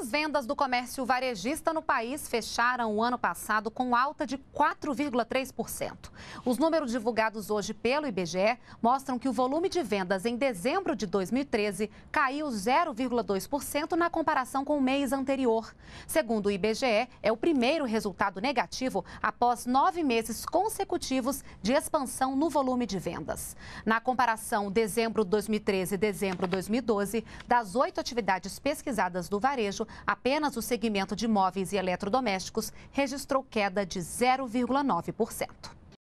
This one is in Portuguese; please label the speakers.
Speaker 1: As vendas do comércio varejista no país fecharam o ano passado com alta de 4,3%. Os números divulgados hoje pelo IBGE mostram que o volume de vendas em dezembro de 2013 caiu 0,2% na comparação com o mês anterior. Segundo o IBGE, é o primeiro resultado negativo após nove meses consecutivos de expansão no volume de vendas. Na comparação dezembro 2013 e dezembro 2012, das oito atividades pesquisadas do varejo, apenas o segmento de móveis e eletrodomésticos registrou queda de 0,9%.